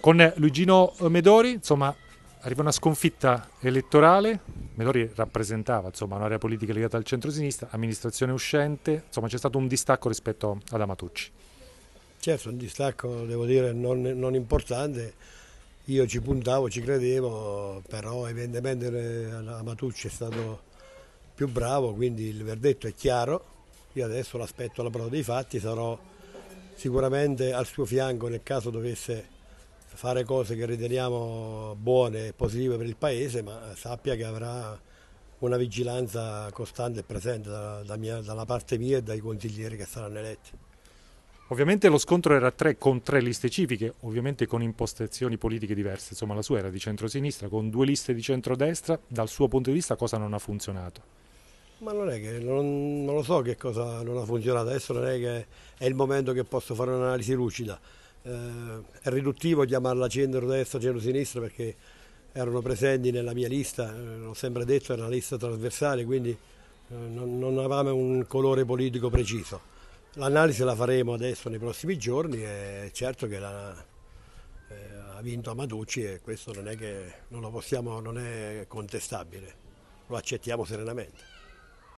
Con Luigino Medori, insomma, arriva una sconfitta elettorale, Melori rappresentava insomma, un'area politica legata al centro-sinistra, amministrazione uscente, insomma c'è stato un distacco rispetto ad Amatucci. Certo, un distacco devo dire non, non importante, io ci puntavo, ci credevo, però evidentemente eh, Amatucci è stato più bravo, quindi il verdetto è chiaro, io adesso l'aspetto alla prova dei fatti, sarò sicuramente al suo fianco nel caso dovesse fare cose che riteniamo buone e positive per il Paese, ma sappia che avrà una vigilanza costante e presente da, da mia, dalla parte mia e dai consiglieri che saranno eletti. Ovviamente lo scontro era tre con tre liste civiche, ovviamente con impostazioni politiche diverse, insomma la sua era di centrosinistra, con due liste di centrodestra, dal suo punto di vista cosa non ha funzionato? Ma non è che, non, non lo so che cosa non ha funzionato, adesso non è che è il momento che posso fare un'analisi lucida, eh, è riduttivo chiamarla centro-destra, centro-sinistra perché erano presenti nella mia lista, eh, l'ho sempre detto, era una lista trasversale, quindi eh, non, avevamo un colore politico preciso. L'analisi la faremo adesso nei prossimi giorni e certo che la, eh, ha vinto Amaducci e questo non è, che, non possiamo, non è contestabile, lo accettiamo serenamente.